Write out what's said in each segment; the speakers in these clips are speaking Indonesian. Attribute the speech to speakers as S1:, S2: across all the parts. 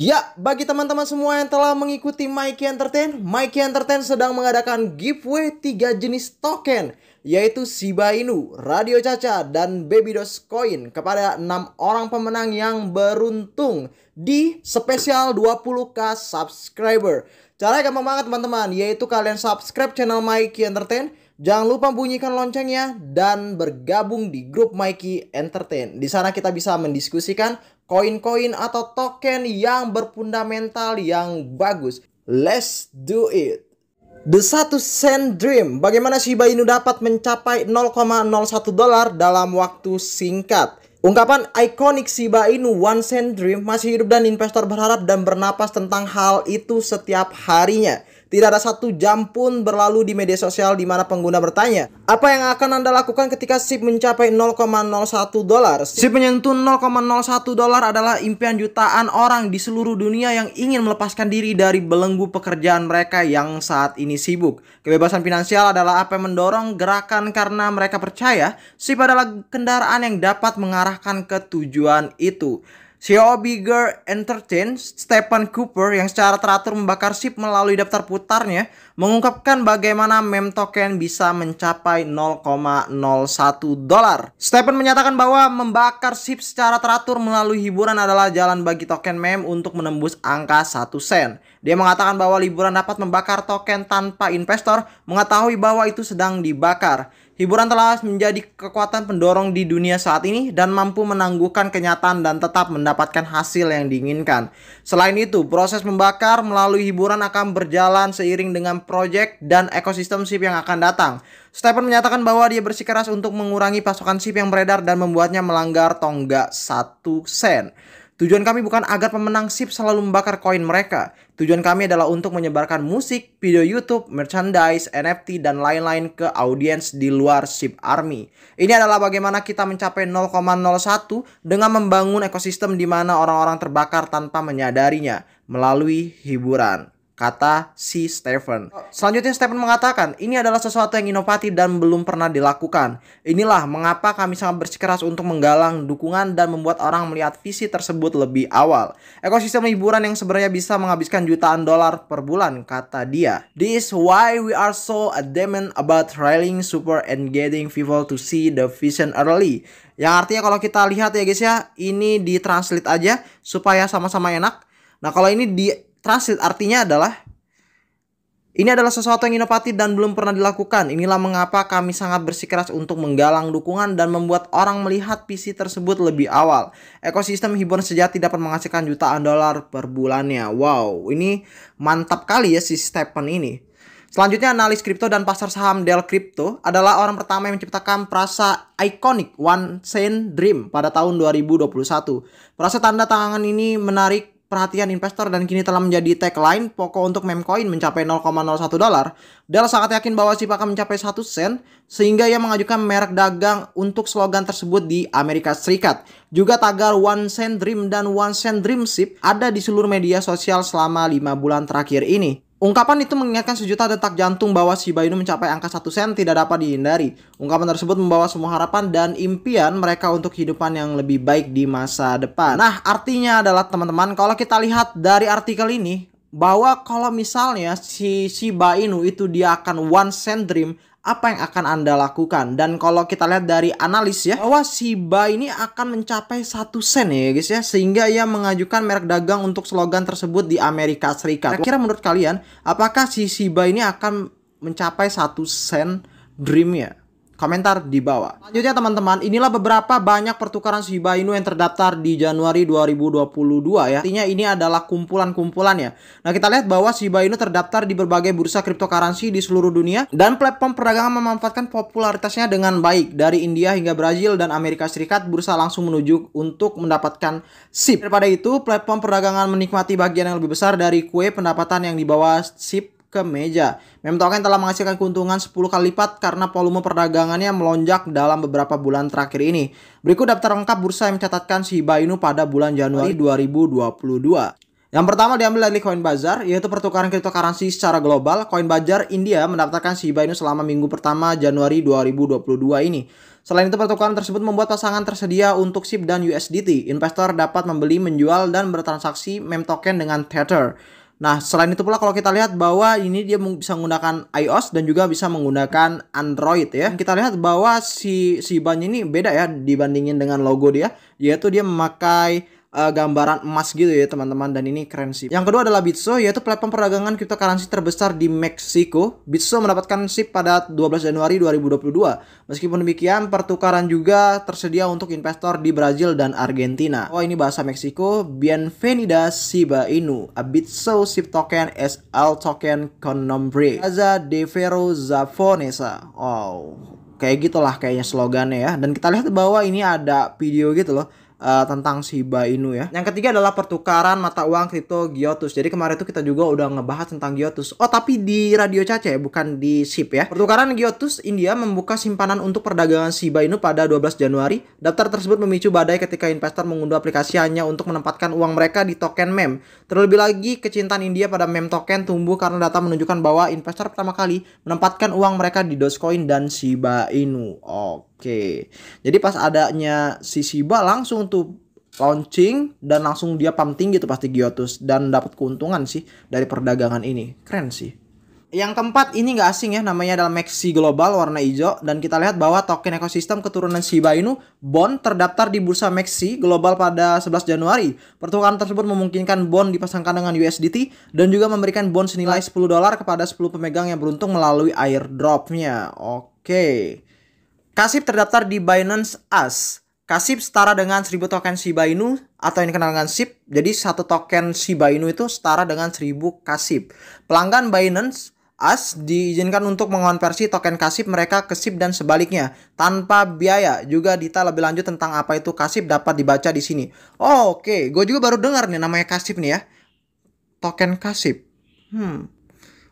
S1: Ya, bagi teman-teman semua yang telah mengikuti Mikey Entertain, Mikey Entertain sedang mengadakan giveaway tiga jenis token, yaitu Shiba Inu, Radio Caca, dan Baby Dos Coin kepada enam orang pemenang yang beruntung di spesial 20k subscriber. Cara yang gampang banget teman-teman, yaitu kalian subscribe channel Mikey Entertain, Jangan lupa bunyikan loncengnya dan bergabung di grup Mikey Entertain. Di sana kita bisa mendiskusikan koin-koin atau token yang berfundamental yang bagus. Let's do it. The satu Cent Dream. Bagaimana Shiba Inu dapat mencapai 0,01 dolar dalam waktu singkat? Ungkapan ikonik Shiba Inu One Cent Dream masih hidup dan investor berharap dan bernapas tentang hal itu setiap harinya. Tidak ada satu jam pun berlalu di media sosial di mana pengguna bertanya, apa yang akan Anda lakukan ketika SIP mencapai 0,01 dolar? SIP menyentuh 0,01 dolar adalah impian jutaan orang di seluruh dunia yang ingin melepaskan diri dari belenggu pekerjaan mereka yang saat ini sibuk. Kebebasan finansial adalah apa yang mendorong gerakan karena mereka percaya SIP adalah kendaraan yang dapat mengarahkan ke tujuan itu. CEO Bigger Entertain, Stephen Cooper yang secara teratur membakar SIP melalui daftar putarnya, mengungkapkan bagaimana mem token bisa mencapai 0,01 dolar. Stephen menyatakan bahwa membakar SIP secara teratur melalui hiburan adalah jalan bagi token mem untuk menembus angka 1 sen. Dia mengatakan bahwa liburan dapat membakar token tanpa investor mengetahui bahwa itu sedang dibakar. Hiburan telah menjadi kekuatan pendorong di dunia saat ini dan mampu menangguhkan kenyataan dan tetap mendapatkan hasil yang diinginkan. Selain itu, proses membakar melalui hiburan akan berjalan seiring dengan proyek dan ekosistem SIP yang akan datang. Stephen menyatakan bahwa dia bersikeras untuk mengurangi pasokan SIP yang beredar dan membuatnya melanggar tonggak satu sen. Tujuan kami bukan agar pemenang SIP selalu membakar koin mereka. Tujuan kami adalah untuk menyebarkan musik, video YouTube, merchandise, NFT, dan lain-lain ke audiens di luar SIP Army. Ini adalah bagaimana kita mencapai 0,01 dengan membangun ekosistem di mana orang-orang terbakar tanpa menyadarinya melalui hiburan kata si Stephen. Selanjutnya Stephen mengatakan, ini adalah sesuatu yang inovatif dan belum pernah dilakukan. Inilah mengapa kami sangat bersikeras untuk menggalang dukungan dan membuat orang melihat visi tersebut lebih awal. Ekosistem hiburan yang sebenarnya bisa menghabiskan jutaan dolar per bulan, kata dia. This is why we are so adamant about rallying super and getting people to see the vision early. Yang artinya kalau kita lihat ya guys ya, ini ditranslate aja supaya sama-sama enak. Nah kalau ini di transit artinya adalah ini adalah sesuatu yang inovatif dan belum pernah dilakukan. Inilah mengapa kami sangat bersikeras untuk menggalang dukungan dan membuat orang melihat PC tersebut lebih awal. Ekosistem hiburan sejati dapat menghasilkan jutaan dolar per bulannya. Wow, ini mantap kali ya si Stephen ini. Selanjutnya analis kripto dan pasar saham Dell Crypto adalah orang pertama yang menciptakan perasa ikonik One Cent Dream pada tahun 2021. Perasa tanda tangan ini menarik perhatian investor dan kini telah menjadi tagline pokok untuk memcoin mencapai 0,01 dolar. Dell sangat yakin bahwa SIP akan mencapai 1 sen sehingga ia mengajukan merek dagang untuk slogan tersebut di Amerika Serikat. Juga tagar One Cent Dream dan One Cent Dream SIP ada di seluruh media sosial selama 5 bulan terakhir ini. Ungkapan itu mengingatkan sejuta detak jantung bahwa Shiba Inu mencapai angka satu sen tidak dapat dihindari. Ungkapan tersebut membawa semua harapan dan impian mereka untuk kehidupan yang lebih baik di masa depan. Nah, artinya adalah teman-teman, kalau kita lihat dari artikel ini, bahwa kalau misalnya si Shiba Inu itu dia akan one cent dream apa yang akan Anda lakukan. Dan kalau kita lihat dari analis ya, bahwa Shiba ini akan mencapai satu sen ya guys ya, sehingga ia mengajukan merek dagang untuk slogan tersebut di Amerika Serikat. Kira-kira menurut kalian, apakah si Shiba ini akan mencapai satu sen dream ya? komentar di bawah. Selanjutnya teman-teman, inilah beberapa banyak pertukaran Shiba Inu yang terdaftar di Januari 2022 ya. Artinya ini adalah kumpulan-kumpulan ya. Nah, kita lihat bahwa Shiba Inu terdaftar di berbagai bursa cryptocurrency di seluruh dunia dan platform perdagangan memanfaatkan popularitasnya dengan baik dari India hingga Brazil dan Amerika Serikat bursa langsung menuju untuk mendapatkan SIP. Daripada itu, platform perdagangan menikmati bagian yang lebih besar dari kue pendapatan yang dibawa SIP ke meja. Memtoken telah menghasilkan keuntungan 10 kali lipat karena volume perdagangannya melonjak dalam beberapa bulan terakhir ini. Berikut daftar lengkap bursa yang mencatatkan Shiba Inu pada bulan Januari 2022. Yang pertama diambil dari Coin Bazar, yaitu pertukaran cryptocurrency secara global. Coin Bazar India mendaftarkan Shiba Inu selama minggu pertama Januari 2022 ini. Selain itu, pertukaran tersebut membuat pasangan tersedia untuk SIP dan USDT. Investor dapat membeli, menjual, dan bertransaksi meme token dengan Tether. Nah, selain itu pula kalau kita lihat bahwa ini dia bisa menggunakan iOS dan juga bisa menggunakan Android ya. Kita lihat bahwa si si ban ini beda ya dibandingin dengan logo dia, yaitu dia memakai uh, gambaran emas gitu ya teman-teman dan ini keren sih. Yang kedua adalah Bitso yaitu platform perdagangan cryptocurrency terbesar di Meksiko. Bitso mendapatkan SIP pada 12 Januari 2022. Meskipun demikian pertukaran juga tersedia untuk investor di Brazil dan Argentina. Oh ini bahasa Meksiko, Bienvenida Shiba Inu, a Bitso SIP token SL token con nombre Aza de Zafonesa. Wow, kayak gitulah kayaknya slogannya ya. Dan kita lihat bahwa ini ada video gitu loh uh, tentang Shiba Inu ya. Yang ketiga adalah pertukaran mata uang kripto Giotus. Jadi kemarin itu kita juga udah ngebahas tentang Giotus. Oh, tapi di Radio ya, bukan di SIP ya. Pertukaran Giotus India membuka simpanan untuk perdagangan Shiba Inu pada 12 Januari. Daftar tersebut memicu badai ketika investor mengunduh aplikasi hanya untuk menempatkan uang mereka di token MEM. Terlebih lagi kecintaan India pada mem token tumbuh karena data menunjukkan bahwa investor pertama kali menempatkan uang mereka di Dogecoin dan Shiba Inu. Oke. Oh. Oke. Jadi pas adanya si Shiba langsung tuh launching dan langsung dia pump tinggi tuh pasti Giotus dan dapat keuntungan sih dari perdagangan ini. Keren sih. Yang keempat ini nggak asing ya namanya adalah Maxi Global warna hijau dan kita lihat bahwa token ekosistem keturunan Shiba Inu bond terdaftar di bursa Maxi Global pada 11 Januari. Pertukaran tersebut memungkinkan bond dipasangkan dengan USDT dan juga memberikan bond senilai 10 dolar kepada 10 pemegang yang beruntung melalui airdropnya. Oke. Kasib terdaftar di Binance AS. Kasib setara dengan 1000 token Shiba Inu atau yang dikenal dengan SIP. Jadi satu token Shiba Inu itu setara dengan 1000 Kasip. Pelanggan Binance AS diizinkan untuk mengonversi token kasip mereka ke SIP dan sebaliknya tanpa biaya. Juga detail lebih lanjut tentang apa itu kasip dapat dibaca di sini. Oh, Oke, okay. gue juga baru dengar nih namanya kasip nih ya. Token kasip. Hmm.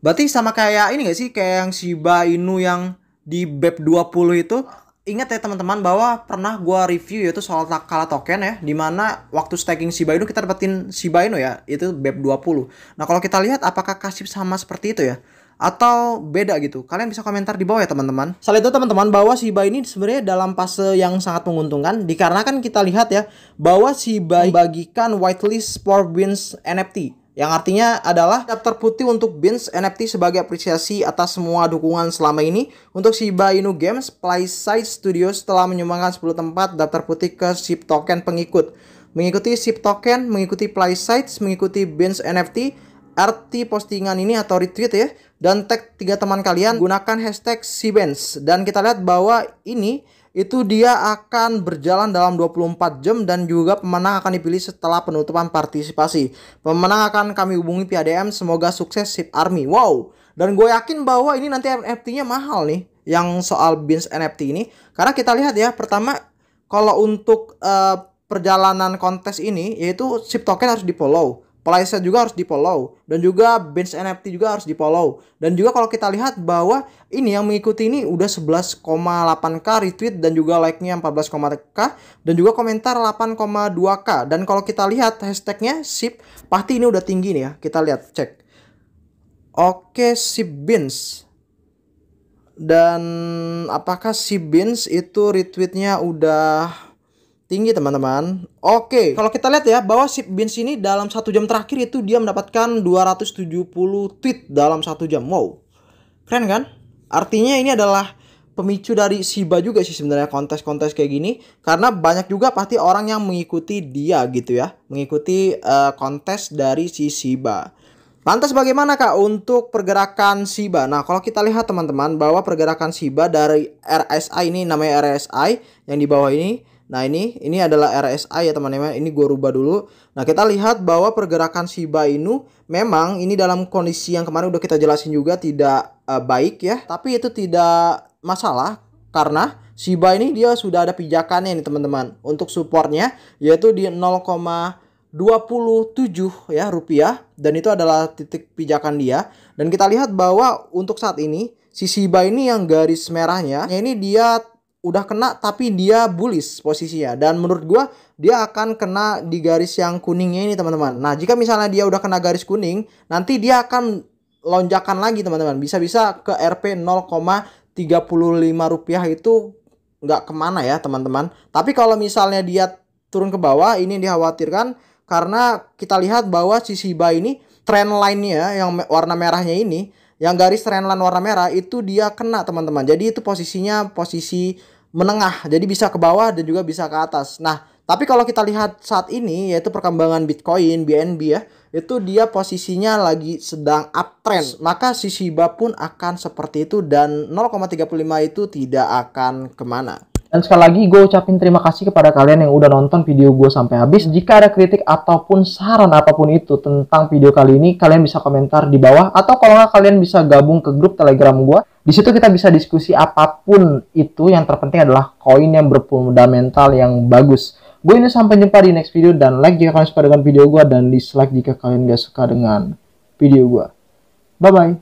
S1: Berarti sama kayak ini gak sih? Kayak yang Shiba Inu yang di BEP 20 itu ingat ya teman-teman bahwa pernah gua review yaitu soal takala token ya dimana waktu staking Shiba Inu kita dapetin Shiba Inu ya itu BEP 20 nah kalau kita lihat apakah kasih sama seperti itu ya atau beda gitu. Kalian bisa komentar di bawah ya teman-teman. Selain itu teman-teman bahwa Shiba ini sebenarnya dalam fase yang sangat menguntungkan dikarenakan kita lihat ya bahwa Shiba bagikan whitelist for wins NFT yang artinya adalah daftar putih untuk bins NFT sebagai apresiasi atas semua dukungan selama ini untuk Shiba Inu Games, PlaySide Studios telah menyumbangkan 10 tempat daftar putih ke SIP token pengikut. Mengikuti SIP token, mengikuti PlaySide, mengikuti bins NFT, arti postingan ini atau retweet ya, dan tag tiga teman kalian gunakan hashtag Sibens. Dan kita lihat bahwa ini itu dia akan berjalan dalam 24 jam dan juga pemenang akan dipilih setelah penutupan partisipasi. Pemenang akan kami hubungi pihak DM. Semoga sukses Sip Army. Wow. Dan gue yakin bahwa ini nanti NFT-nya mahal nih yang soal bins NFT ini karena kita lihat ya pertama kalau untuk uh, perjalanan kontes ini yaitu SIP token harus di follow Polaiset juga harus di follow dan juga Bench NFT juga harus di follow dan juga kalau kita lihat bahwa ini yang mengikuti ini udah 11,8k retweet dan juga like-nya 14,k dan juga komentar 8,2k dan kalau kita lihat hashtagnya sip pasti ini udah tinggi nih ya kita lihat cek oke si Bench dan apakah si Bins itu retweetnya udah tinggi teman-teman. Oke, kalau kita lihat ya bahwa si Beans ini dalam satu jam terakhir itu dia mendapatkan 270 tweet dalam satu jam. Wow, keren kan? Artinya ini adalah pemicu dari Siba juga sih sebenarnya kontes-kontes kayak gini karena banyak juga pasti orang yang mengikuti dia gitu ya, mengikuti uh, kontes dari si Siba. Lantas bagaimana Kak untuk pergerakan SIBA? Nah, kalau kita lihat teman-teman bahwa pergerakan SIBA dari RSI ini namanya RSI yang di bawah ini Nah ini ini adalah RSI ya teman-teman. Ini gue rubah dulu. Nah kita lihat bahwa pergerakan Shiba Inu memang ini dalam kondisi yang kemarin udah kita jelasin juga tidak uh, baik ya. Tapi itu tidak masalah karena Shiba ini dia sudah ada pijakannya nih teman-teman. Untuk supportnya yaitu di 0,27 ya rupiah dan itu adalah titik pijakan dia. Dan kita lihat bahwa untuk saat ini si Shiba ini yang garis merahnya ini dia udah kena tapi dia bullish posisinya dan menurut gua dia akan kena di garis yang kuningnya ini teman-teman. Nah, jika misalnya dia udah kena garis kuning, nanti dia akan lonjakan lagi teman-teman. Bisa-bisa ke RP 0,35 rupiah itu nggak kemana ya teman-teman. Tapi kalau misalnya dia turun ke bawah, ini dikhawatirkan karena kita lihat bahwa Sisi Ba ini trend line-nya yang warna merahnya ini yang garis trendline warna merah itu dia kena teman-teman. Jadi itu posisinya posisi menengah. Jadi bisa ke bawah dan juga bisa ke atas. Nah, tapi kalau kita lihat saat ini yaitu perkembangan Bitcoin, BNB ya, itu dia posisinya lagi sedang uptrend. Maka si Shiba pun akan seperti itu dan 0,35 itu tidak akan kemana. Dan sekali lagi gue ucapin terima kasih kepada kalian yang udah nonton video gue sampai habis. Jika ada kritik ataupun saran apapun itu tentang video kali ini, kalian bisa komentar di bawah atau kalau nggak kalian bisa gabung ke grup Telegram gue. Di situ kita bisa diskusi apapun itu. Yang terpenting adalah koin yang berfundamental yang bagus. Gue ini sampai jumpa di next video dan like jika kalian suka dengan video gue dan dislike jika kalian gak suka dengan video gue. Bye-bye.